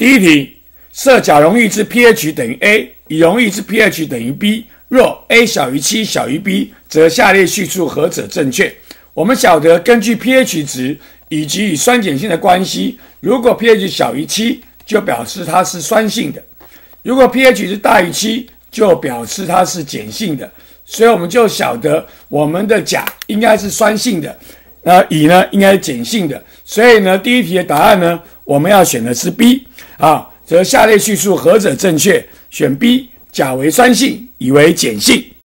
第一题，设甲溶液之 pH 等于 a，乙溶液之 pH 等于 b。若 a 小于七小于 b，则下列叙述何者正确？我们晓得根据 pH 值以及与酸碱性的关系，如果 pH 小于七，就表示它是酸性的；如果 pH 是大于七，就表示它是碱性的。所以我们就晓得我们的钾应该是酸性的。那乙呢，应该碱性的，所以呢，第一题的答案呢，我们要选的是 B 啊，则下列叙述何者正确？选 B，甲为酸性，乙为碱性。